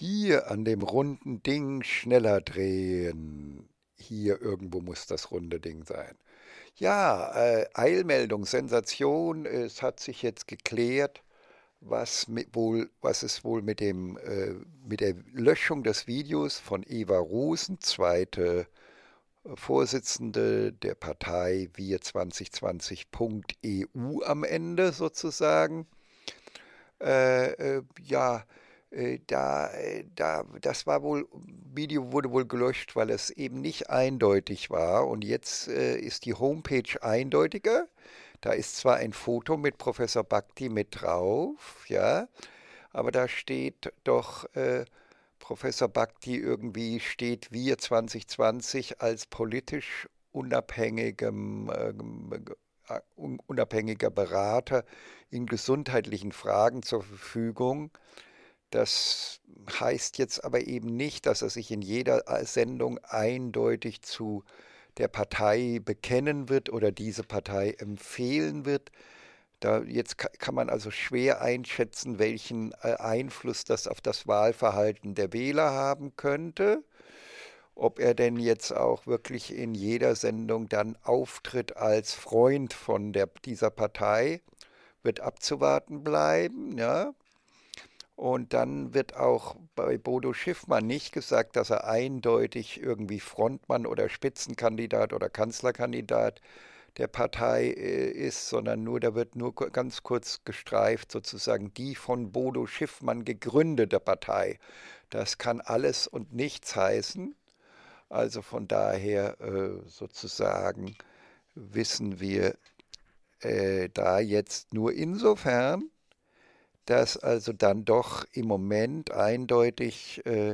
hier an dem runden Ding schneller drehen. Hier irgendwo muss das runde Ding sein. Ja, äh, Eilmeldung, Sensation, es hat sich jetzt geklärt, was, mit wohl, was es wohl mit, dem, äh, mit der Löschung des Videos von Eva Rosen, zweite äh, Vorsitzende der Partei wir2020.eu am Ende sozusagen. Äh, äh, ja, äh, da, äh, da, das war wohl, Video wurde wohl gelöscht, weil es eben nicht eindeutig war. Und jetzt äh, ist die Homepage eindeutiger. Da ist zwar ein Foto mit Professor Bhakti mit drauf, ja, aber da steht doch äh, Professor Bhakti irgendwie steht wir 2020 als politisch unabhängigem ähm, äh, unabhängiger Berater in gesundheitlichen Fragen zur Verfügung. Das heißt jetzt aber eben nicht, dass er sich in jeder äh, Sendung eindeutig zu der Partei bekennen wird oder diese Partei empfehlen wird. Da jetzt kann man also schwer einschätzen, welchen äh, Einfluss das auf das Wahlverhalten der Wähler haben könnte. Ob er denn jetzt auch wirklich in jeder Sendung dann auftritt als Freund von der, dieser Partei, wird abzuwarten bleiben. Ja. Und dann wird auch bei Bodo Schiffmann nicht gesagt, dass er eindeutig irgendwie Frontmann oder Spitzenkandidat oder Kanzlerkandidat der Partei äh, ist, sondern nur, da wird nur ganz kurz gestreift, sozusagen die von Bodo Schiffmann gegründete Partei. Das kann alles und nichts heißen. Also von daher äh, sozusagen wissen wir äh, da jetzt nur insofern, dass also dann doch im Moment eindeutig äh,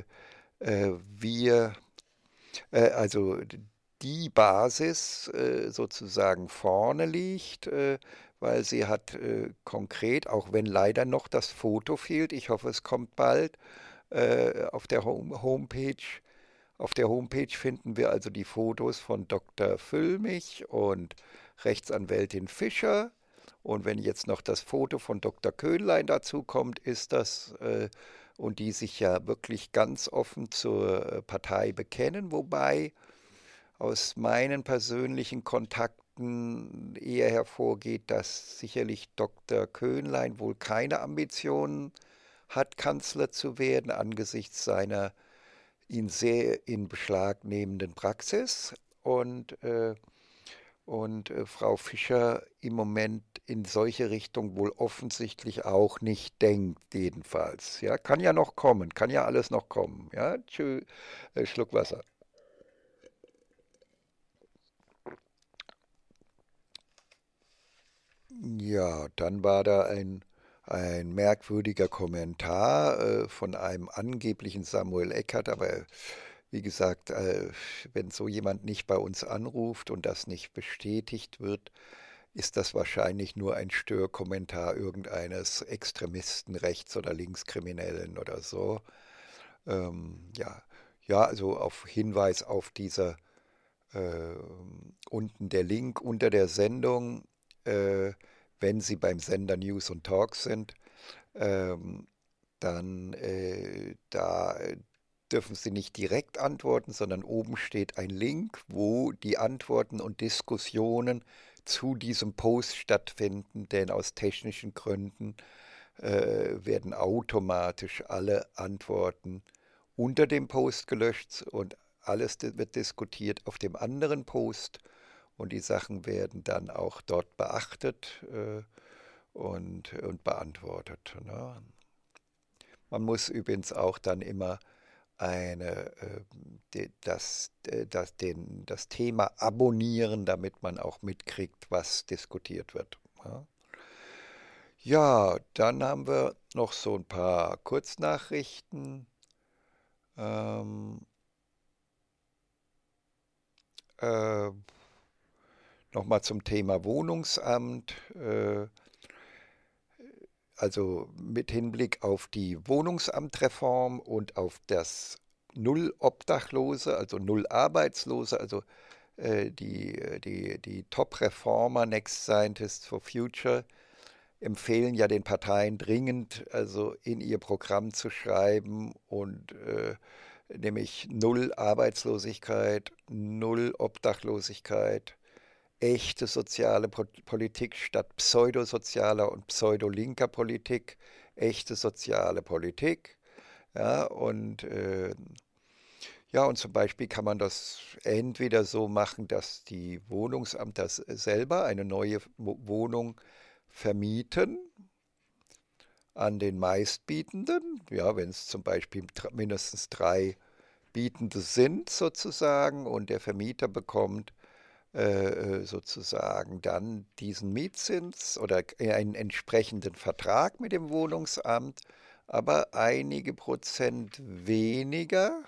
äh, wir, äh, also die Basis äh, sozusagen vorne liegt, äh, weil sie hat äh, konkret, auch wenn leider noch das Foto fehlt, ich hoffe es kommt bald, auf der Home Homepage auf der Homepage finden wir also die Fotos von Dr. Füllmich und Rechtsanwältin Fischer und wenn jetzt noch das Foto von Dr. Köhnlein dazukommt, ist das, äh, und die sich ja wirklich ganz offen zur äh, Partei bekennen, wobei aus meinen persönlichen Kontakten eher hervorgeht, dass sicherlich Dr. Köhnlein wohl keine Ambitionen hat, Kanzler zu werden angesichts seiner ihn sehr in Beschlag nehmenden Praxis und, äh, und äh, Frau Fischer im Moment in solche Richtung wohl offensichtlich auch nicht denkt, jedenfalls. Ja, kann ja noch kommen, kann ja alles noch kommen. Ja, tschüss, äh, Schluck Wasser. Ja, dann war da ein, ein merkwürdiger Kommentar äh, von einem angeblichen Samuel Eckert, aber wie gesagt, äh, wenn so jemand nicht bei uns anruft und das nicht bestätigt wird, ist das wahrscheinlich nur ein Störkommentar irgendeines Extremisten, Rechts- oder Linkskriminellen oder so. Ähm, ja. ja, also auf Hinweis auf diese äh, unten der Link unter der Sendung, äh, wenn Sie beim Sender News und Talks sind, ähm, dann äh, da dürfen Sie nicht direkt antworten, sondern oben steht ein Link, wo die Antworten und Diskussionen zu diesem Post stattfinden, denn aus technischen Gründen äh, werden automatisch alle Antworten unter dem Post gelöscht und alles wird diskutiert auf dem anderen Post und die Sachen werden dann auch dort beachtet äh, und, und beantwortet. Ne? Man muss übrigens auch dann immer eine, äh, das, äh, das, den, das Thema abonnieren, damit man auch mitkriegt, was diskutiert wird. Ja, dann haben wir noch so ein paar Kurznachrichten. Ähm, äh, Nochmal zum Thema Wohnungsamt. Äh, also mit Hinblick auf die Wohnungsamtreform und auf das Null Obdachlose, also Null Arbeitslose, also äh, die, äh, die, die Top-Reformer, Next Scientists for Future, empfehlen ja den Parteien dringend, also in ihr Programm zu schreiben und äh, nämlich Null Arbeitslosigkeit, Null Obdachlosigkeit, echte soziale Politik statt pseudosozialer und pseudolinker Politik, echte soziale Politik. Ja, und, äh, ja, und zum Beispiel kann man das entweder so machen, dass die Wohnungsämter selber eine neue Wohnung vermieten an den Meistbietenden, ja, wenn es zum Beispiel mindestens drei Bietende sind sozusagen und der Vermieter bekommt äh, äh, sozusagen dann diesen Mietzins oder äh, einen entsprechenden Vertrag mit dem Wohnungsamt, aber einige Prozent weniger.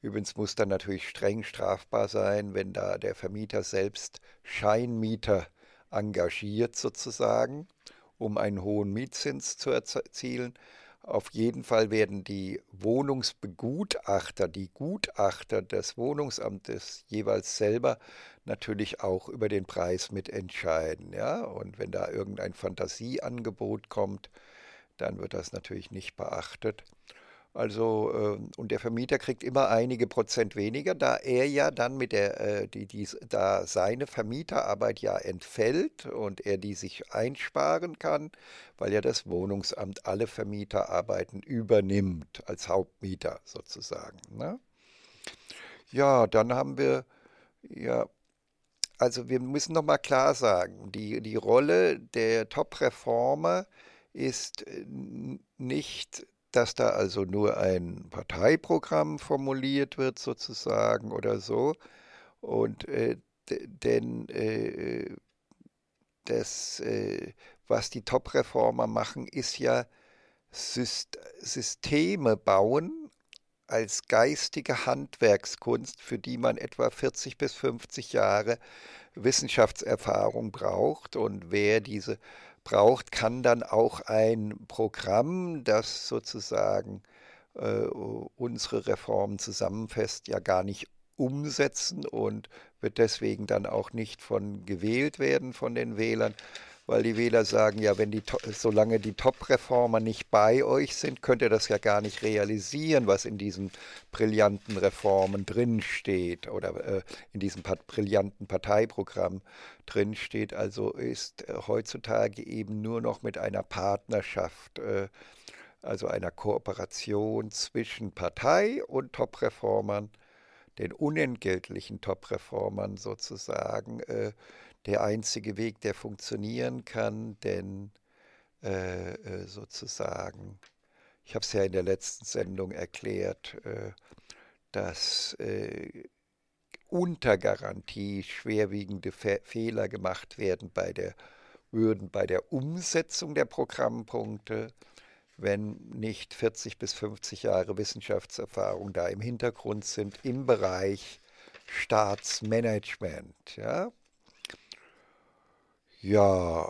Übrigens muss dann natürlich streng strafbar sein, wenn da der Vermieter selbst Scheinmieter engagiert sozusagen, um einen hohen Mietzins zu erzielen. Auf jeden Fall werden die Wohnungsbegutachter, die Gutachter des Wohnungsamtes jeweils selber natürlich auch über den Preis mitentscheiden. Ja? Und wenn da irgendein Fantasieangebot kommt, dann wird das natürlich nicht beachtet. Also, äh, und der Vermieter kriegt immer einige Prozent weniger, da er ja dann mit der, äh, die, die, da seine Vermieterarbeit ja entfällt und er die sich einsparen kann, weil ja das Wohnungsamt alle Vermieterarbeiten übernimmt, als Hauptmieter sozusagen. Ne? Ja, dann haben wir, ja, also wir müssen nochmal klar sagen, die, die Rolle der Top-Reformer ist äh, nicht dass da also nur ein Parteiprogramm formuliert wird sozusagen oder so. Und äh, denn äh, das, äh, was die Top-Reformer machen, ist ja Syst Systeme bauen als geistige Handwerkskunst, für die man etwa 40 bis 50 Jahre Wissenschaftserfahrung braucht. Und wer diese braucht, kann dann auch ein Programm, das sozusagen äh, unsere Reformen zusammenfasst, ja gar nicht umsetzen und wird deswegen dann auch nicht von gewählt werden von den Wählern, weil die Wähler sagen, ja, wenn die, solange die Top-Reformer nicht bei euch sind, könnt ihr das ja gar nicht realisieren, was in diesen brillanten Reformen drinsteht oder äh, in diesem Pat brillanten Parteiprogramm drinsteht. Also ist äh, heutzutage eben nur noch mit einer Partnerschaft, äh, also einer Kooperation zwischen Partei und Top-Reformern, den unentgeltlichen Top-Reformern sozusagen, äh, der einzige Weg, der funktionieren kann, denn äh, äh sozusagen, ich habe es ja in der letzten Sendung erklärt, äh, dass äh, unter Garantie schwerwiegende Fe Fehler gemacht werden bei der, würden bei der Umsetzung der Programmpunkte, wenn nicht 40 bis 50 Jahre Wissenschaftserfahrung da im Hintergrund sind im Bereich Staatsmanagement. Ja? Ja,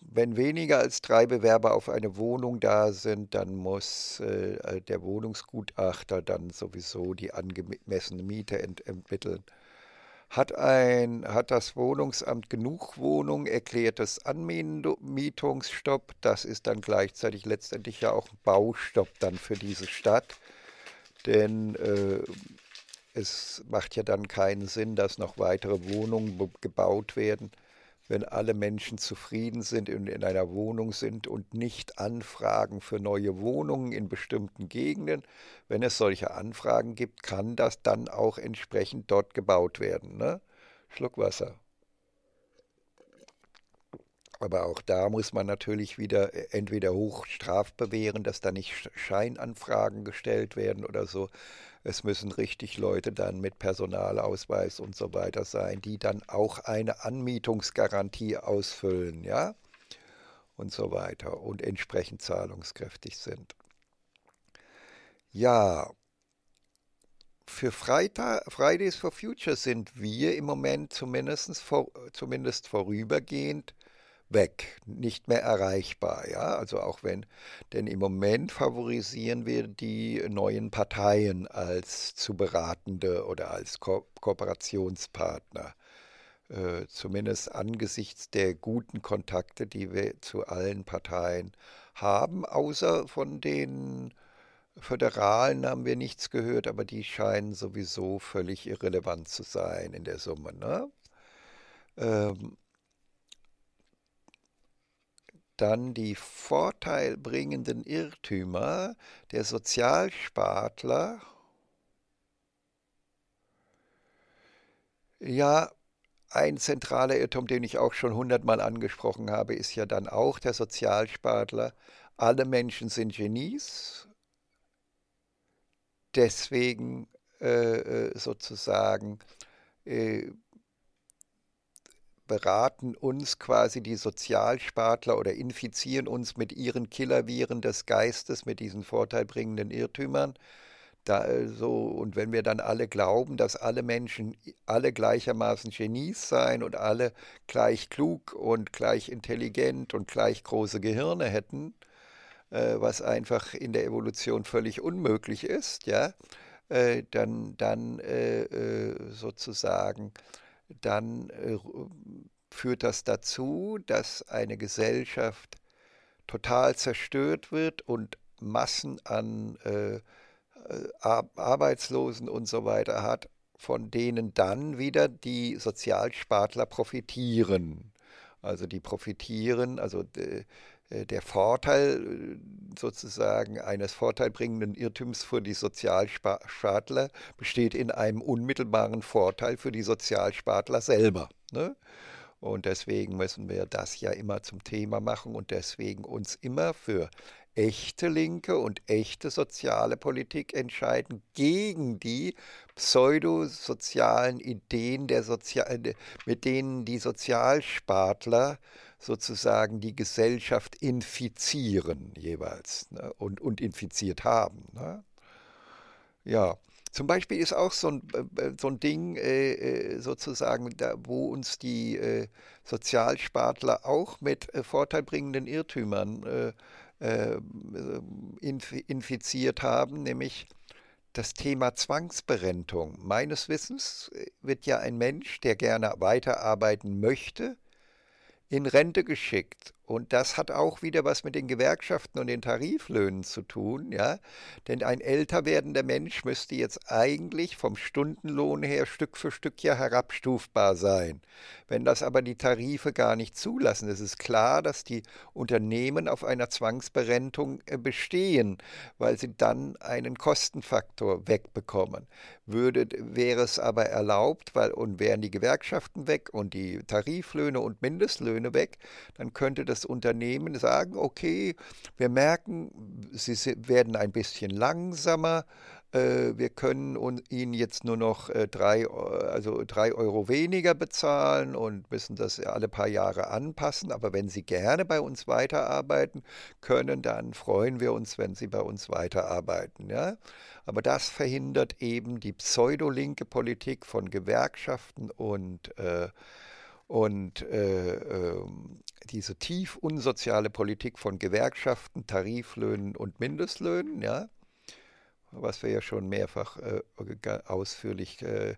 wenn weniger als drei Bewerber auf eine Wohnung da sind, dann muss äh, äh, der Wohnungsgutachter dann sowieso die angemessene Miete ent entmitteln. Hat, ein, hat das Wohnungsamt genug Wohnungen, erklärt es Anmietungsstopp. Das ist dann gleichzeitig letztendlich ja auch ein Baustopp dann für diese Stadt. Denn äh, es macht ja dann keinen Sinn, dass noch weitere Wohnungen gebaut werden wenn alle Menschen zufrieden sind und in einer Wohnung sind und nicht Anfragen für neue Wohnungen in bestimmten Gegenden. Wenn es solche Anfragen gibt, kann das dann auch entsprechend dort gebaut werden. Ne? Schluck Wasser. Aber auch da muss man natürlich wieder äh, entweder hoch strafbewehren, dass da nicht Scheinanfragen gestellt werden oder so. Es müssen richtig Leute dann mit Personalausweis und so weiter sein, die dann auch eine Anmietungsgarantie ausfüllen, ja? Und so weiter und entsprechend zahlungskräftig sind. Ja, für Freitag, Fridays for Future sind wir im Moment zumindest, vor, zumindest vorübergehend weg, nicht mehr erreichbar. Ja? Also auch wenn, denn im Moment favorisieren wir die neuen Parteien als zu beratende oder als Ko Kooperationspartner. Äh, zumindest angesichts der guten Kontakte, die wir zu allen Parteien haben, außer von den Föderalen haben wir nichts gehört, aber die scheinen sowieso völlig irrelevant zu sein in der Summe. Ne? Ähm, dann die vorteilbringenden Irrtümer der Sozialspatler Ja, ein zentraler Irrtum, den ich auch schon hundertmal angesprochen habe, ist ja dann auch der Sozialspartler. Alle Menschen sind Genies. Deswegen äh, äh sozusagen äh, beraten uns quasi die Sozialspartler oder infizieren uns mit ihren Killerviren des Geistes, mit diesen vorteilbringenden Irrtümern. Da, äh, so, und wenn wir dann alle glauben, dass alle Menschen alle gleichermaßen Genies seien und alle gleich klug und gleich intelligent und gleich große Gehirne hätten, äh, was einfach in der Evolution völlig unmöglich ist, ja, äh, dann, dann äh, äh sozusagen dann äh, führt das dazu, dass eine Gesellschaft total zerstört wird und Massen an äh, äh Arbeitslosen und so weiter hat, von denen dann wieder die Sozialspartler profitieren. Also die profitieren, also äh, äh, der Vorteil äh, sozusagen eines vorteilbringenden Irrtums für die Sozialspartler besteht in einem unmittelbaren Vorteil für die Sozialspartler selber. Ne? Und deswegen müssen wir das ja immer zum Thema machen und deswegen uns immer für echte Linke und echte soziale Politik entscheiden gegen die pseudosozialen Ideen, der Sozial äh, mit denen die Sozialspartler sozusagen die Gesellschaft infizieren jeweils ne? und, und infiziert haben. Ne? Ja. Zum Beispiel ist auch so ein, äh, äh, so ein Ding äh, sozusagen, da, wo uns die äh, Sozialspartler auch mit äh, vorteilbringenden Irrtümern äh, infiziert haben, nämlich das Thema Zwangsberentung. Meines Wissens äh, wird ja ein Mensch, der gerne weiterarbeiten möchte, in Rente geschickt und das hat auch wieder was mit den Gewerkschaften und den Tariflöhnen zu tun, ja. Denn ein älter werdender Mensch müsste jetzt eigentlich vom Stundenlohn her Stück für Stück ja herabstufbar sein. Wenn das aber die Tarife gar nicht zulassen, ist es klar, dass die Unternehmen auf einer Zwangsberentung äh, bestehen, weil sie dann einen Kostenfaktor wegbekommen. Würde, wäre es aber erlaubt, weil und wären die Gewerkschaften weg und die Tariflöhne und Mindestlöhne weg, dann könnte das das Unternehmen sagen, okay, wir merken, sie werden ein bisschen langsamer, äh, wir können ihnen jetzt nur noch äh, drei, äh, also drei Euro weniger bezahlen und müssen das alle paar Jahre anpassen. Aber wenn Sie gerne bei uns weiterarbeiten können, dann freuen wir uns, wenn Sie bei uns weiterarbeiten. Ja? Aber das verhindert eben die pseudolinke Politik von Gewerkschaften und äh, und äh, ähm, diese tief unsoziale Politik von Gewerkschaften, Tariflöhnen und Mindestlöhnen, ja, was wir ja schon mehrfach äh, ausführlich äh,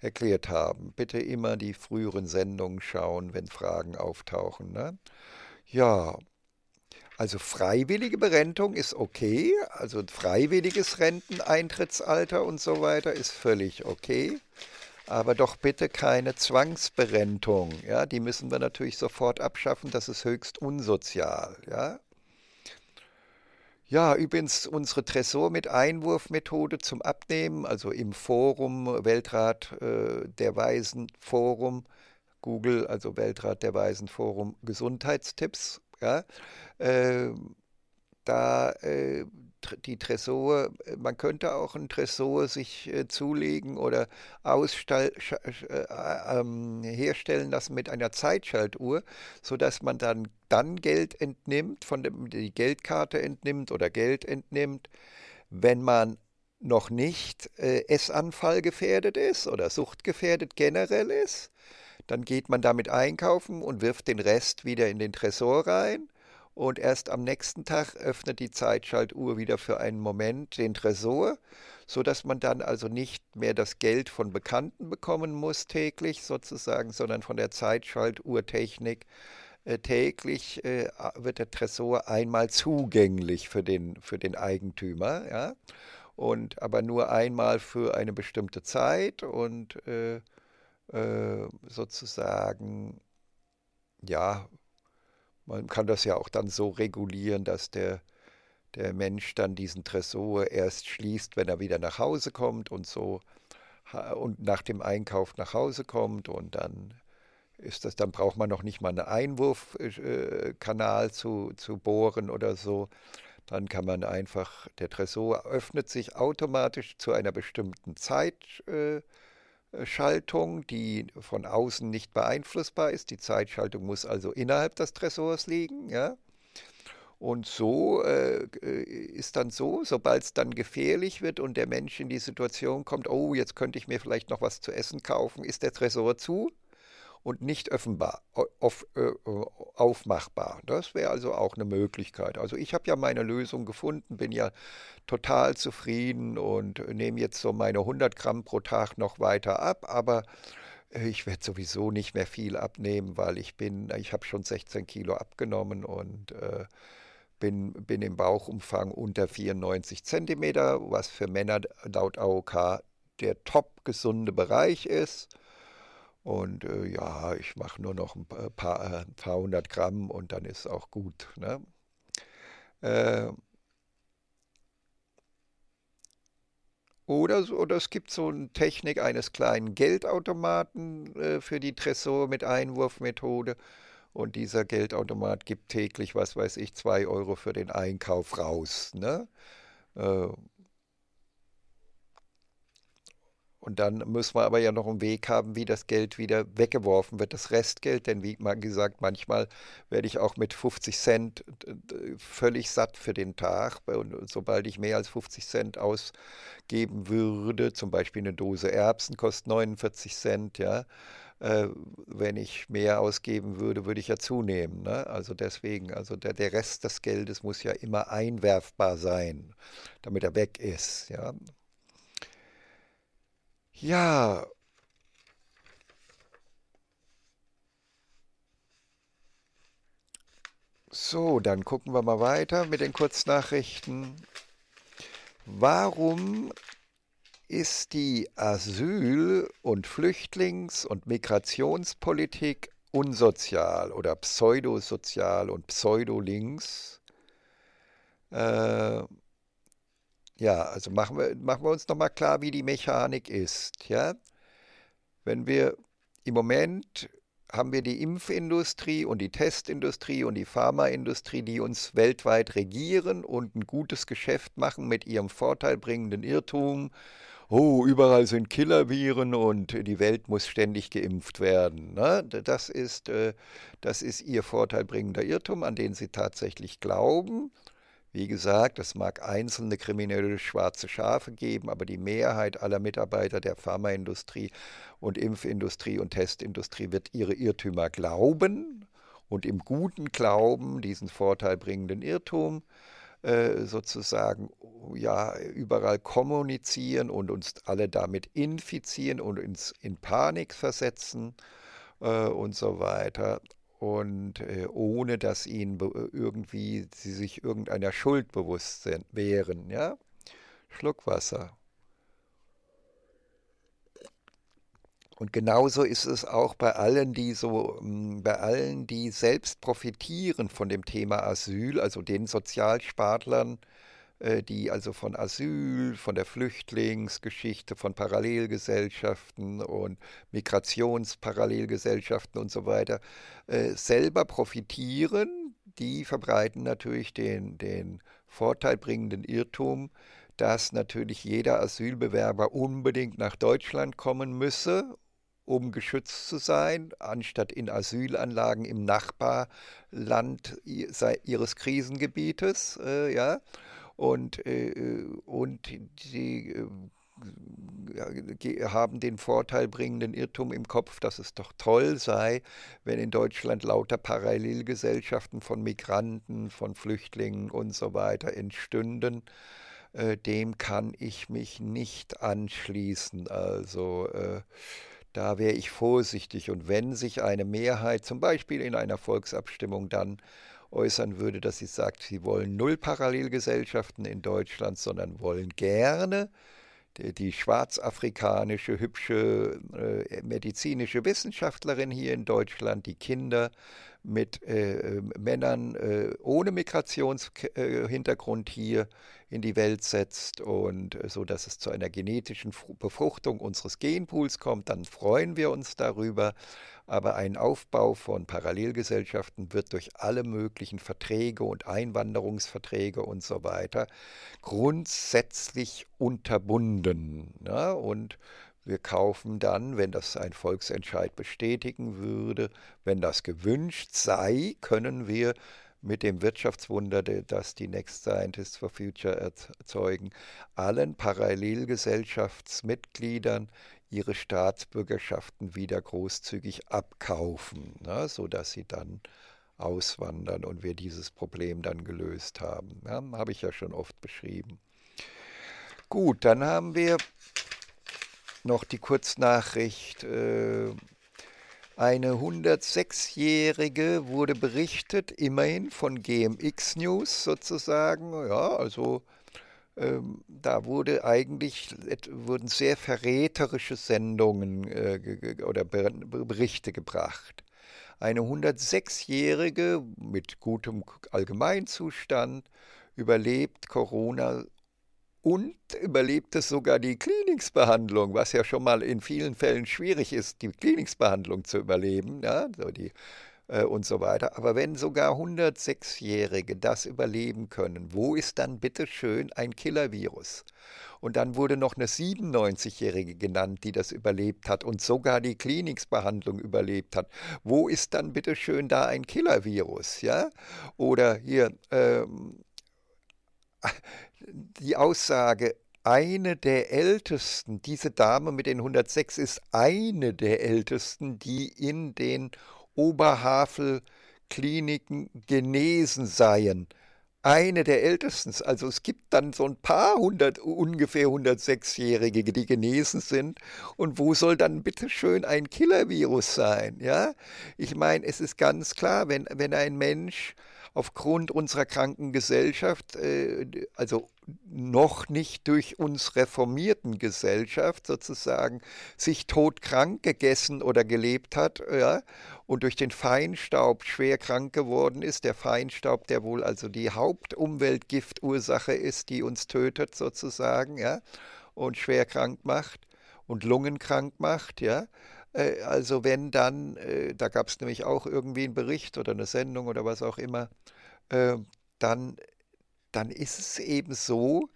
erklärt haben. Bitte immer die früheren Sendungen schauen, wenn Fragen auftauchen. Ne? Ja, also freiwillige Berentung ist okay, also freiwilliges Renteneintrittsalter und so weiter ist völlig okay aber doch bitte keine Zwangsberentung. Ja, die müssen wir natürlich sofort abschaffen, das ist höchst unsozial. Ja, ja, übrigens unsere Tresor mit Einwurfmethode zum Abnehmen, also im Forum Weltrat äh, der Weisen Forum, Google, also Weltrat der Weisen Forum Gesundheitstipps. Ja, äh, da äh, die Tresore, äh, man könnte auch ein Tresor sich äh, zulegen oder ausstall, äh, äh, ähm, herstellen lassen mit einer Zeitschaltuhr, sodass man dann, dann Geld entnimmt, von dem, die Geldkarte entnimmt oder Geld entnimmt, wenn man noch nicht äh, Essanfall gefährdet ist oder suchtgefährdet generell ist. Dann geht man damit einkaufen und wirft den Rest wieder in den Tresor rein und erst am nächsten Tag öffnet die Zeitschaltuhr wieder für einen Moment den Tresor, sodass man dann also nicht mehr das Geld von Bekannten bekommen muss täglich sozusagen, sondern von der Zeitschaltuhrtechnik äh, täglich äh, wird der Tresor einmal zugänglich für den, für den Eigentümer, ja, und aber nur einmal für eine bestimmte Zeit und äh, äh sozusagen ja, man kann das ja auch dann so regulieren, dass der, der Mensch dann diesen Tresor erst schließt, wenn er wieder nach Hause kommt und so und nach dem Einkauf nach Hause kommt und dann ist das, dann braucht man noch nicht mal einen Einwurfkanal äh, äh, zu, zu bohren oder so. Dann kann man einfach, der Tresor öffnet sich automatisch zu einer bestimmten Zeit. Äh, Schaltung, die von außen nicht beeinflussbar ist. Die Zeitschaltung muss also innerhalb des Tresors liegen. Ja? Und so äh, ist dann so, sobald es dann gefährlich wird und der Mensch in die Situation kommt, oh, jetzt könnte ich mir vielleicht noch was zu essen kaufen, ist der Tresor zu und nicht öffenbar, auf, äh, aufmachbar. Das wäre also auch eine Möglichkeit. Also ich habe ja meine Lösung gefunden, bin ja total zufrieden und nehme jetzt so meine 100 Gramm pro Tag noch weiter ab, aber äh, ich werde sowieso nicht mehr viel abnehmen, weil ich bin, ich habe schon 16 Kilo abgenommen und äh, bin, bin im Bauchumfang unter 94 Zentimeter, was für Männer laut AOK der top gesunde Bereich ist. Und äh, ja, ich mache nur noch ein paar, äh, ein paar, hundert Gramm und dann ist es auch gut. Ne? Äh, Oder, oder, es gibt so eine Technik eines kleinen Geldautomaten äh, für die Tresor mit Einwurfmethode. Und dieser Geldautomat gibt täglich, was weiß ich, 2 Euro für den Einkauf raus. Ne? Äh, Und dann müssen wir aber ja noch einen Weg haben, wie das Geld wieder weggeworfen wird, das Restgeld. Denn wie mal gesagt, manchmal werde ich auch mit 50 Cent völlig satt für den Tag. Und sobald ich mehr als 50 Cent ausgeben würde, zum Beispiel eine Dose Erbsen kostet 49 Cent, ja, äh, wenn ich mehr ausgeben würde, würde ich ja zunehmen. Ne? Also deswegen, also der, der Rest des Geldes muss ja immer einwerfbar sein, damit er weg ist. Ja? Ja. So, dann gucken wir mal weiter mit den Kurznachrichten. Warum ist die Asyl- und Flüchtlings- und Migrationspolitik unsozial oder pseudosozial und pseudolinks? Äh, ja, also machen wir, machen wir uns nochmal klar, wie die Mechanik ist. Ja? Wenn wir im Moment haben wir die Impfindustrie und die Testindustrie und die Pharmaindustrie, die uns weltweit regieren und ein gutes Geschäft machen mit ihrem vorteilbringenden Irrtum. Oh, überall sind Killerviren und die Welt muss ständig geimpft werden. Ne? Das, ist, äh, das ist ihr vorteilbringender Irrtum, an den sie tatsächlich glauben. Wie gesagt, es mag einzelne kriminelle schwarze Schafe geben, aber die Mehrheit aller Mitarbeiter der Pharmaindustrie und Impfindustrie und Testindustrie wird ihre Irrtümer glauben und im guten Glauben diesen vorteilbringenden Irrtum äh, sozusagen ja überall kommunizieren und uns alle damit infizieren und uns in Panik versetzen äh, und so weiter und äh, ohne dass ihnen äh, irgendwie sie sich irgendeiner Schuld bewusst sind, wären. Ja? Schluck Wasser. Und genauso ist es auch bei allen, die so, hm, bei allen, die selbst profitieren von dem Thema Asyl, also den Sozialspartlern, äh, die also von Asyl, von der Flüchtlingsgeschichte, von Parallelgesellschaften und Migrationsparallelgesellschaften und so weiter äh, selber profitieren. Die verbreiten natürlich den, den vorteilbringenden Irrtum, dass natürlich jeder Asylbewerber unbedingt nach Deutschland kommen müsse, um geschützt zu sein, anstatt in Asylanlagen im Nachbarland ihres Krisengebietes. Äh, ja und, äh, und sie äh, haben den vorteilbringenden Irrtum im Kopf, dass es doch toll sei, wenn in Deutschland lauter Parallelgesellschaften von Migranten, von Flüchtlingen und so weiter entstünden. Äh, dem kann ich mich nicht anschließen. Also äh, da wäre ich vorsichtig. Und wenn sich eine Mehrheit, zum Beispiel in einer Volksabstimmung, dann äußern würde, dass sie sagt, sie wollen null Parallelgesellschaften in Deutschland, sondern wollen gerne die schwarzafrikanische, hübsche äh, medizinische Wissenschaftlerin hier in Deutschland, die Kinder mit äh, äh Männern äh, ohne Migrationshintergrund hier in die Welt setzt und äh, so, dass es zu einer genetischen Befruchtung unseres Genpools kommt, dann freuen wir uns darüber. Aber ein Aufbau von Parallelgesellschaften wird durch alle möglichen Verträge und Einwanderungsverträge und so weiter grundsätzlich unterbunden. Ne? Und wir kaufen dann, wenn das ein Volksentscheid bestätigen würde, wenn das gewünscht sei, können wir mit dem Wirtschaftswunder, das die Next Scientists for Future erzeugen, allen Parallelgesellschaftsmitgliedern ihre Staatsbürgerschaften wieder großzügig abkaufen, ne, sodass sie dann auswandern und wir dieses Problem dann gelöst haben. Ja, Habe ich ja schon oft beschrieben. Gut, dann haben wir noch die Kurznachricht. Äh, eine 106-Jährige wurde berichtet, immerhin von GMX News sozusagen. Ja, also ähm, da wurde eigentlich, wurden sehr verräterische Sendungen äh, oder Berichte gebracht. Eine 106-Jährige mit gutem Allgemeinzustand überlebt Corona und überlebt es sogar die Kliniksbehandlung, was ja schon mal in vielen Fällen schwierig ist, die Kliniksbehandlung zu überleben ja, so die, äh, und so weiter. Aber wenn sogar 106-Jährige das überleben können, wo ist dann bitte schön ein Killervirus? Und dann wurde noch eine 97-Jährige genannt, die das überlebt hat und sogar die Kliniksbehandlung überlebt hat. Wo ist dann bitte schön da ein Killervirus? Ja? Oder hier... Ähm, die Aussage, eine der ältesten, diese Dame mit den 106 ist eine der ältesten, die in den Oberhavel-Kliniken genesen seien. Eine der ältesten. Also es gibt dann so ein paar hundert, ungefähr 106-Jährige, die genesen sind. Und wo soll dann bitte schön ein Killer-Virus sein? Ja, ich meine, es ist ganz klar, wenn, wenn ein Mensch aufgrund unserer kranken Gesellschaft, äh, also noch nicht durch uns reformierten Gesellschaft sozusagen, sich todkrank gegessen oder gelebt hat ja, und durch den Feinstaub schwer krank geworden ist. Der Feinstaub, der wohl also die Hauptumweltgiftursache ist, die uns tötet sozusagen ja, und schwer krank macht und lungenkrank macht. Ja äh, also wenn dann, äh, da gab es nämlich auch irgendwie einen Bericht oder eine Sendung oder was auch immer, ähm, dann, dann ist es eben so,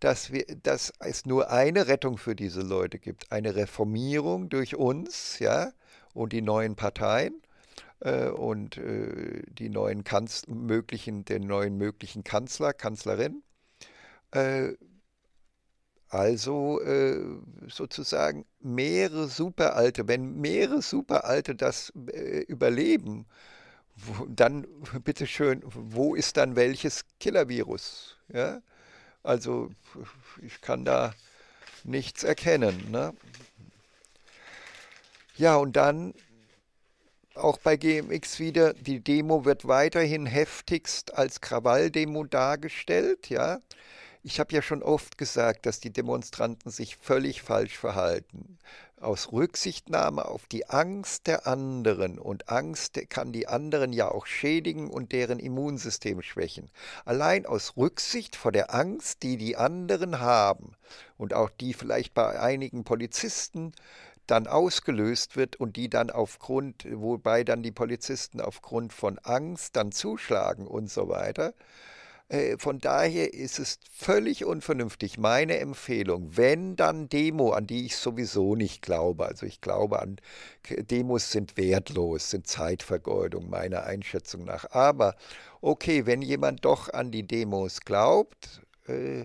dass, wir, dass es nur eine Rettung für diese Leute gibt, eine Reformierung durch uns ja, und die neuen Parteien äh, und äh, die neuen Kanz möglichen, den neuen möglichen Kanzler, Kanzlerin, äh, also äh, sozusagen mehrere Superalte, wenn mehrere Superalte das äh, überleben, wo, dann bitteschön, wo ist dann welches Killer-Virus? Ja? Also ich kann da nichts erkennen. Ne? Ja, und dann auch bei GMX wieder, die Demo wird weiterhin heftigst als Krawalldemo dargestellt, ja. Ich habe ja schon oft gesagt, dass die Demonstranten sich völlig falsch verhalten. Aus Rücksichtnahme auf die Angst der anderen. Und Angst kann die anderen ja auch schädigen und deren Immunsystem schwächen. Allein aus Rücksicht vor der Angst, die die anderen haben und auch die vielleicht bei einigen Polizisten dann ausgelöst wird und die dann aufgrund, wobei dann die Polizisten aufgrund von Angst dann zuschlagen und so weiter. Äh, von daher ist es völlig unvernünftig. Meine Empfehlung, wenn dann Demo, an die ich sowieso nicht glaube. Also ich glaube an Demos sind wertlos, sind Zeitvergeudung meiner Einschätzung nach. Aber okay, wenn jemand doch an die Demos glaubt, äh,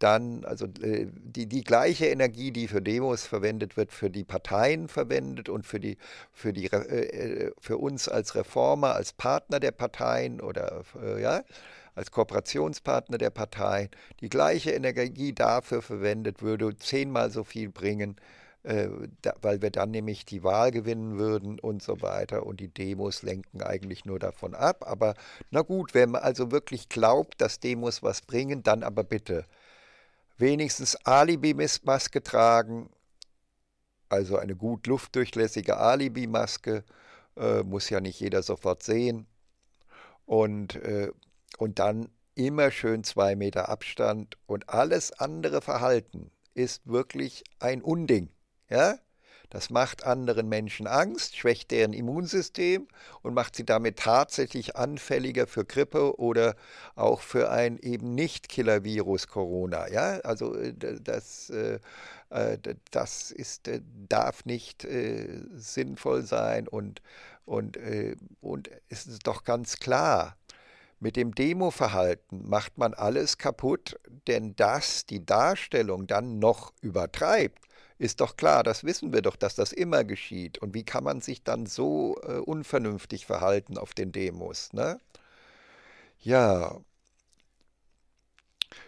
dann, also äh, die, die gleiche Energie, die für Demos verwendet wird, für die Parteien verwendet und für, die, für, die, für uns als Reformer, als Partner der Parteien oder ja, als Kooperationspartner der Partei die gleiche Energie dafür verwendet, würde zehnmal so viel bringen, äh, da, weil wir dann nämlich die Wahl gewinnen würden und so weiter. Und die Demos lenken eigentlich nur davon ab. Aber na gut, wenn man also wirklich glaubt, dass Demos was bringen, dann aber bitte wenigstens Alibi-Maske tragen, also eine gut luftdurchlässige Alibi-Maske, äh, muss ja nicht jeder sofort sehen. Und äh, und dann immer schön zwei Meter Abstand und alles andere Verhalten ist wirklich ein Unding. Ja? Das macht anderen Menschen Angst, schwächt deren Immunsystem und macht sie damit tatsächlich anfälliger für Grippe oder auch für ein eben nicht Killer-Virus Corona. Ja, also äh, das, äh, äh, das ist, darf nicht sinnvoll sein und, und, und es ist doch ganz klar, mit dem Demo-Verhalten macht man alles kaputt, denn dass die Darstellung dann noch übertreibt, ist doch klar, das wissen wir doch, dass das immer geschieht. Und wie kann man sich dann so äh, unvernünftig verhalten auf den Demos? Ne? Ja,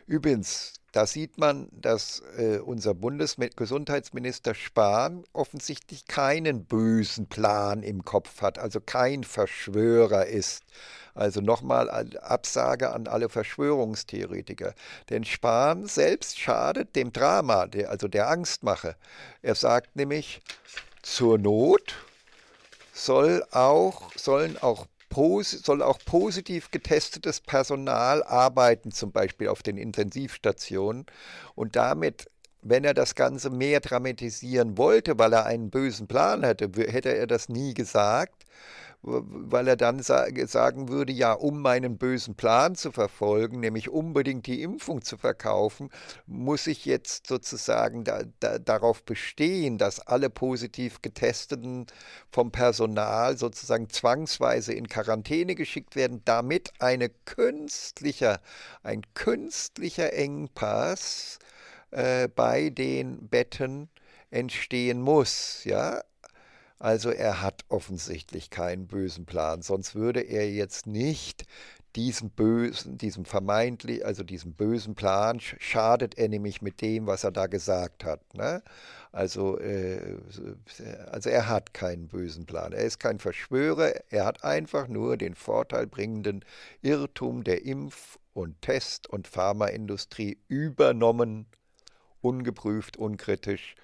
Übrigens, da sieht man, dass äh, unser Bundesgesundheitsminister Spahn offensichtlich keinen bösen Plan im Kopf hat, also kein Verschwörer ist. Also nochmal Absage an alle Verschwörungstheoretiker. Denn Spahn selbst schadet dem Drama, der, also der Angstmache. Er sagt nämlich, zur Not soll auch, sollen auch soll auch positiv getestetes Personal arbeiten, zum Beispiel auf den Intensivstationen. Und damit, wenn er das Ganze mehr dramatisieren wollte, weil er einen bösen Plan hatte, hätte er das nie gesagt weil er dann sagen würde, ja, um meinen bösen Plan zu verfolgen, nämlich unbedingt die Impfung zu verkaufen, muss ich jetzt sozusagen da, da, darauf bestehen, dass alle positiv getesteten vom Personal sozusagen zwangsweise in Quarantäne geschickt werden, damit eine künstlicher, ein künstlicher Engpass äh, bei den Betten entstehen muss, ja, also er hat offensichtlich keinen bösen Plan, sonst würde er jetzt nicht diesem bösen, diesem vermeintlich, also diesem bösen Plan schadet er nämlich mit dem, was er da gesagt hat. Ne? Also, äh, also er hat keinen bösen Plan. Er ist kein Verschwörer. Er hat einfach nur den vorteilbringenden Irrtum der Impf- und Test- und Pharmaindustrie übernommen, ungeprüft, unkritisch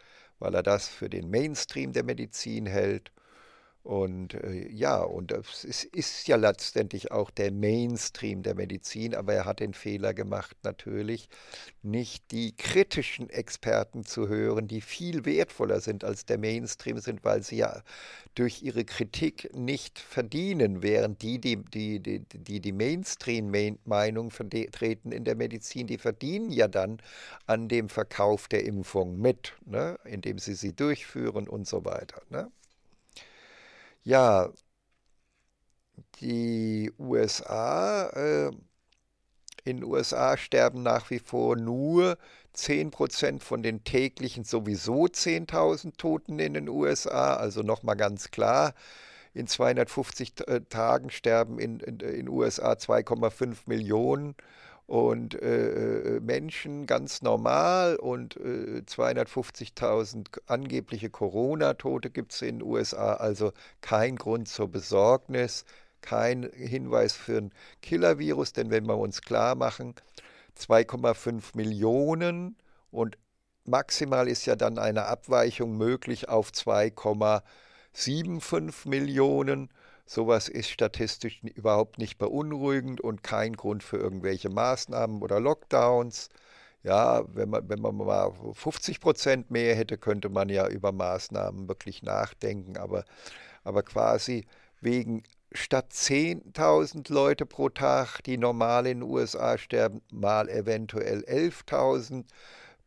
weil er das für den Mainstream der Medizin hält und äh, ja, und es ist, ja letztendlich auch der Mainstream der Medizin, aber er hat den Fehler gemacht, natürlich nicht die kritischen Experten zu hören, die viel wertvoller sind als der Mainstream sind, weil sie ja durch ihre Kritik nicht verdienen, während die, die die, die, die, die Mainstream-Meinung vertreten in der Medizin, die verdienen ja dann an dem Verkauf der Impfung mit, ne? indem sie sie durchführen und so weiter. Ne? Ja, die USA, äh, in den USA sterben nach wie vor nur 10% von den täglichen sowieso 10.000 Toten in den USA. Also nochmal ganz klar, in 250 äh, Tagen sterben in den USA 2,5 Millionen und äh, äh, Menschen ganz normal und äh, 250.000 angebliche Corona-Tote gibt es in den USA, also kein Grund zur Besorgnis, kein Hinweis für ein Killer-Virus, denn wenn wir uns klar machen, 2,5 Millionen und maximal ist ja dann eine Abweichung möglich auf 2,75 Millionen Sowas ist statistisch überhaupt nicht beunruhigend und kein Grund für irgendwelche Maßnahmen oder Lockdowns. Ja, wenn man, wenn man mal 50 Prozent mehr hätte, könnte man ja über Maßnahmen wirklich nachdenken. Aber, aber quasi wegen statt 10.000 Leute pro Tag, die normal in den USA sterben, mal eventuell 11.000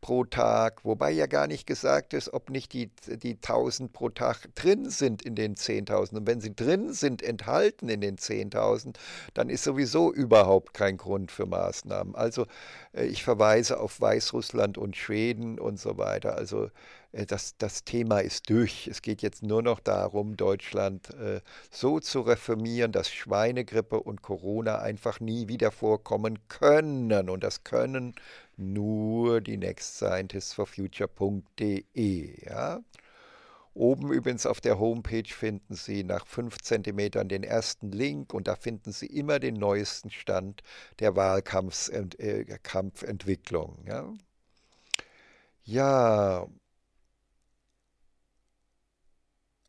pro Tag, wobei ja gar nicht gesagt ist, ob nicht die, die 1000 pro Tag drin sind in den 10.000. Und wenn sie drin sind, enthalten in den 10.000, dann ist sowieso überhaupt kein Grund für Maßnahmen. Also äh, ich verweise auf Weißrussland und Schweden und so weiter. Also äh, das, das Thema ist durch. Es geht jetzt nur noch darum, Deutschland äh, so zu reformieren, dass Schweinegrippe und Corona einfach nie wieder vorkommen können. Und das können nur die nextscientistforfuture.de. Ja? Oben übrigens auf der Homepage finden Sie nach 5 cm den ersten Link und da finden Sie immer den neuesten Stand der Wahlkampfentwicklung. Äh, ja? ja,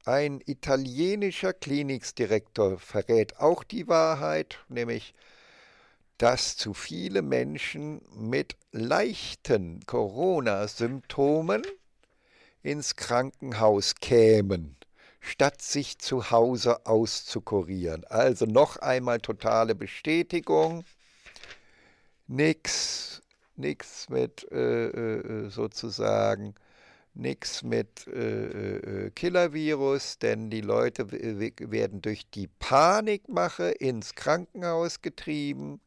ein italienischer Klinikdirektor verrät auch die Wahrheit, nämlich dass zu viele Menschen mit leichten Corona-Symptomen ins Krankenhaus kämen, statt sich zu Hause auszukurieren. Also noch einmal totale Bestätigung. Nichts nix mit äh, äh, äh sozusagen nichts mit äh, äh, Killervirus, denn die Leute werden durch die Panikmache ins Krankenhaus getrieben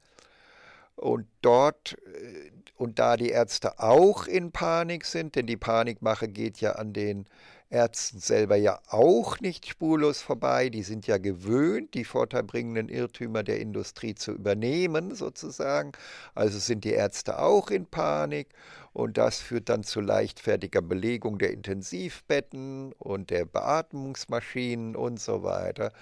und dort, äh, und da die Ärzte auch in Panik sind, denn die Panikmache geht ja an den Ärzten selber ja auch nicht spurlos vorbei, die sind ja gewöhnt, die vorteilbringenden Irrtümer der Industrie zu übernehmen sozusagen, also sind die Ärzte auch in Panik und das führt dann zu leichtfertiger Belegung der Intensivbetten und der Beatmungsmaschinen und so weiter.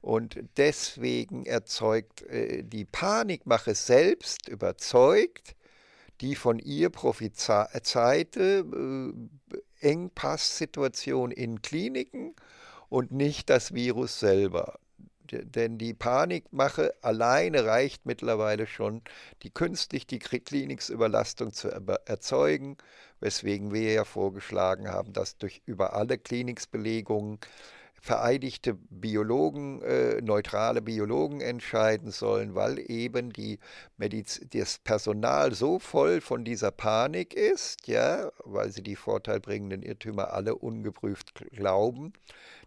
Und deswegen erzeugt äh, die Panikmache selbst überzeugt, die von ihr prophezeite äh, Engpasssituation in Kliniken und nicht das Virus selber denn die Panikmache alleine reicht mittlerweile schon, die künstlich die Kliniksüberlastung zu erzeugen, weswegen wir ja vorgeschlagen haben, dass durch über alle Kliniksbelegungen vereidigte Biologen, äh, neutrale Biologen entscheiden sollen, weil eben die Mediz das Personal so voll von dieser Panik ist, ja, weil sie die vorteilbringenden Irrtümer alle ungeprüft glauben,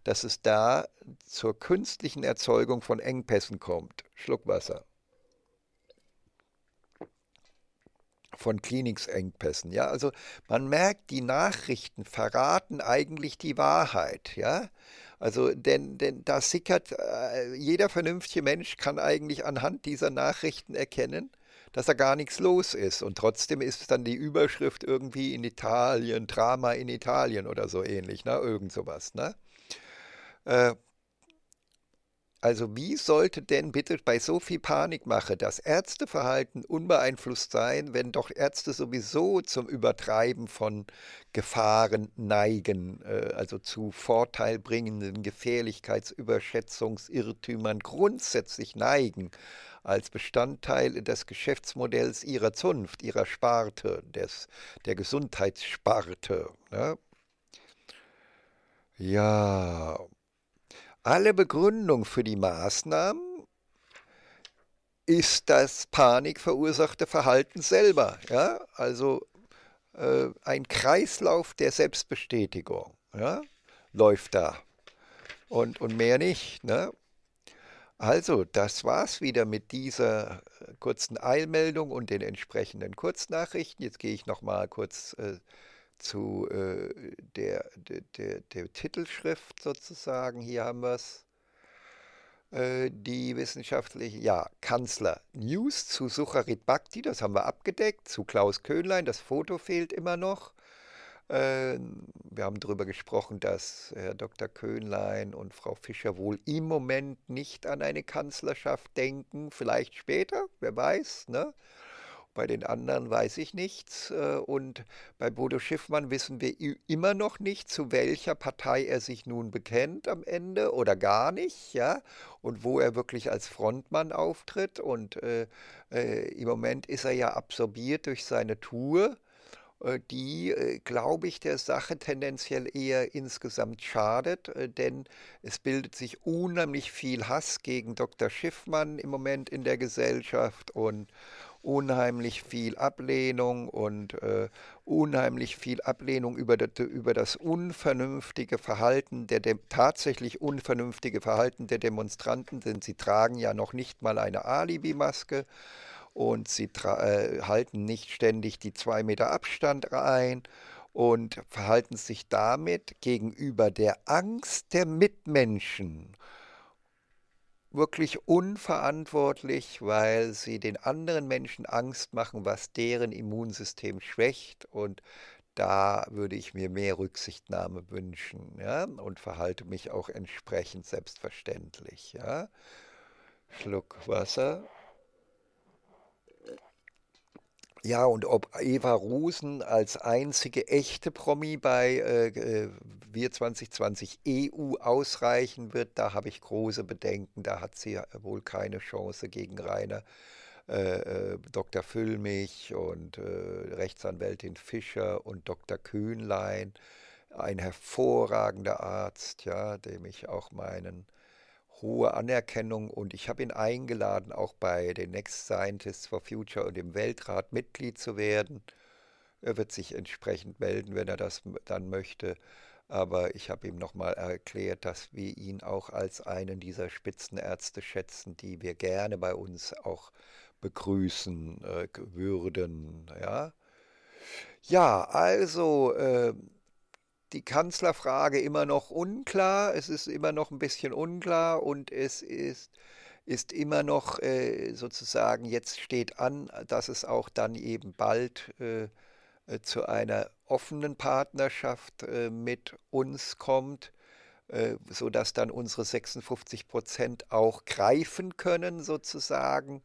dass es da zur künstlichen Erzeugung von Engpässen kommt. Schluckwasser. Von Klinikengpässen. Ja, also man merkt, die Nachrichten verraten eigentlich die Wahrheit. Ja, also denn, denn da sickert, äh, jeder vernünftige Mensch kann eigentlich anhand dieser Nachrichten erkennen, dass da gar nichts los ist. Und trotzdem ist dann die Überschrift irgendwie in Italien, Drama in Italien oder so ähnlich, ne? Irgend sowas, ne? Äh, also wie sollte denn bitte bei so viel Panikmache das Ärzteverhalten unbeeinflusst sein, wenn doch Ärzte sowieso zum Übertreiben von Gefahren neigen, äh, also zu vorteilbringenden Gefährlichkeitsüberschätzungsirrtümern grundsätzlich neigen, als Bestandteil des Geschäftsmodells ihrer Zunft, ihrer Sparte, des, der Gesundheitssparte. Ne? Ja, alle Begründung für die Maßnahmen ist das panikverursachte Verhalten selber. Ja? Also äh, ein Kreislauf der Selbstbestätigung ja? läuft da und, und mehr nicht. Ne? Also, das war's wieder mit dieser äh, kurzen Eilmeldung und den entsprechenden Kurznachrichten. Jetzt gehe ich nochmal kurz äh, zu äh, der, der, der, der, Titelschrift sozusagen. Hier haben wir es. Äh, die wissenschaftliche, ja, Kanzler News zu Sucharit Bhakti, das haben wir abgedeckt, zu Klaus Köhnlein, das Foto fehlt immer noch. Ähm, wir haben darüber gesprochen, dass Herr Dr. Köhnlein und Frau Fischer wohl im Moment nicht an eine Kanzlerschaft denken, vielleicht später, wer weiß. Ne? Bei den anderen weiß ich nichts. Äh, und bei Bodo Schiffmann wissen wir immer noch nicht, zu welcher Partei er sich nun bekennt am Ende oder gar nicht, ja, und wo er wirklich als Frontmann auftritt. Und äh, äh, im Moment ist er ja absorbiert durch seine Tour äh, die, äh, glaube ich, der Sache tendenziell eher insgesamt schadet, denn es bildet sich unheimlich viel Hass gegen Dr. Schiffmann im Moment in der Gesellschaft und, unheimlich viel Ablehnung und äh, unheimlich viel Ablehnung über das, über das unvernünftige Verhalten, der, der tatsächlich unvernünftige Verhalten der Demonstranten, denn sie tragen ja noch nicht mal eine Alibi-Maske und sie äh, halten nicht ständig die zwei Meter Abstand ein und verhalten sich damit gegenüber der Angst der Mitmenschen wirklich unverantwortlich, weil sie den anderen Menschen Angst machen, was deren Immunsystem schwächt und da würde ich mir mehr Rücksichtnahme wünschen ja? und verhalte mich auch entsprechend selbstverständlich. Ja? Schluck Wasser. Ja, und ob Eva Rusen als einzige echte Promi bei äh, äh wir 2020 EU ausreichen wird, da habe ich große Bedenken. Da hat sie wohl keine Chance gegen Rainer. Äh, äh Dr. Füllmich und äh, Rechtsanwältin Fischer und Dr. Kühnlein, ein hervorragender Arzt, ja, dem ich auch meinen hohe Anerkennung und ich habe ihn eingeladen, auch bei den Next Scientists for Future und im Weltrat Mitglied zu werden. Er wird sich entsprechend melden, wenn er das dann möchte. Aber ich habe ihm nochmal erklärt, dass wir ihn auch als einen dieser Spitzenärzte schätzen, die wir gerne bei uns auch begrüßen äh, würden. Ja, ja also äh, die Kanzlerfrage immer noch unklar. Es ist immer noch ein bisschen unklar und es ist ist immer noch äh, sozusagen jetzt steht an, dass es auch dann eben bald äh, äh, zu einer offenen Partnerschaft äh, mit uns kommt, äh, sodass dann unsere 56 Prozent auch greifen können, sozusagen,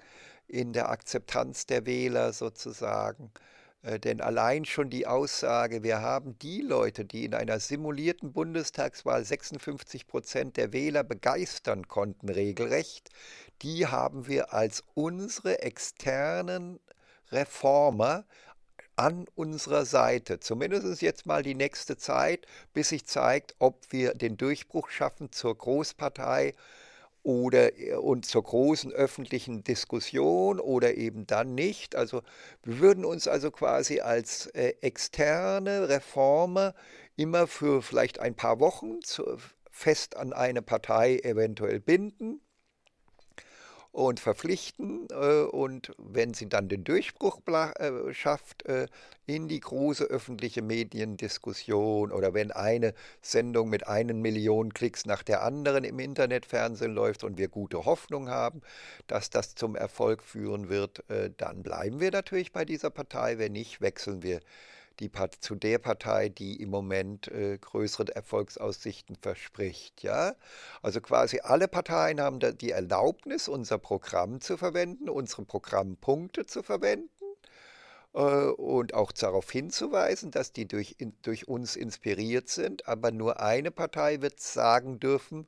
in der Akzeptanz der Wähler, sozusagen. Denn allein schon die Aussage, wir haben die Leute, die in einer simulierten Bundestagswahl 56 Prozent der Wähler begeistern konnten, regelrecht, die haben wir als unsere externen Reformer an unserer Seite. Zumindest jetzt mal die nächste Zeit, bis sich zeigt, ob wir den Durchbruch schaffen zur Großpartei oder und zur großen öffentlichen Diskussion oder eben dann nicht. Also wir würden uns also quasi als äh, externe Reformer immer für vielleicht ein paar Wochen zu, fest an eine Partei eventuell binden und verpflichten. Äh, und wenn sie dann den Durchbruch äh, schafft äh, in die große öffentliche Mediendiskussion oder wenn eine Sendung mit einen Million Klicks nach der anderen im Internetfernsehen läuft und wir gute Hoffnung haben, dass das zum Erfolg führen wird, dann bleiben wir natürlich bei dieser Partei. Wenn nicht, wechseln wir die, zu der Partei, die im Moment äh, größere Erfolgsaussichten verspricht. Ja? Also quasi alle Parteien haben die Erlaubnis, unser Programm zu verwenden, unsere Programmpunkte zu verwenden äh, und auch darauf hinzuweisen, dass die durch, in, durch uns inspiriert sind. Aber nur eine Partei wird sagen dürfen,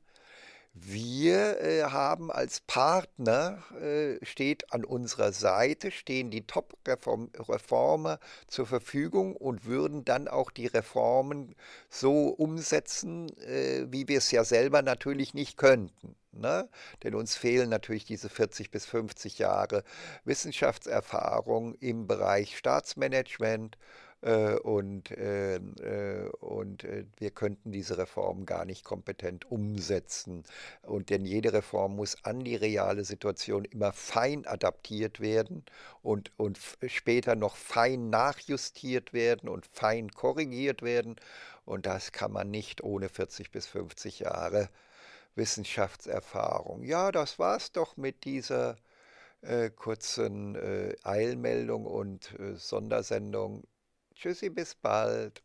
wir äh, haben als Partner, äh, steht an unserer Seite, stehen die Top-Reformer zur Verfügung und würden dann auch die Reformen so umsetzen, äh, wie wir es ja selber natürlich nicht könnten. Ne? Denn uns fehlen natürlich diese 40 bis 50 Jahre Wissenschaftserfahrung im Bereich Staatsmanagement äh, und, ähm, äh, und äh, wir könnten diese Reform gar nicht kompetent umsetzen. Und denn jede Reform muss an die reale Situation immer fein adaptiert werden und, und später noch fein nachjustiert werden und fein korrigiert werden. Und das kann man nicht ohne 40 bis 50 Jahre Wissenschaftserfahrung. Ja, das war's doch mit dieser äh, kurzen äh, Eilmeldung und äh, Sondersendung Tschüssi, bis bald.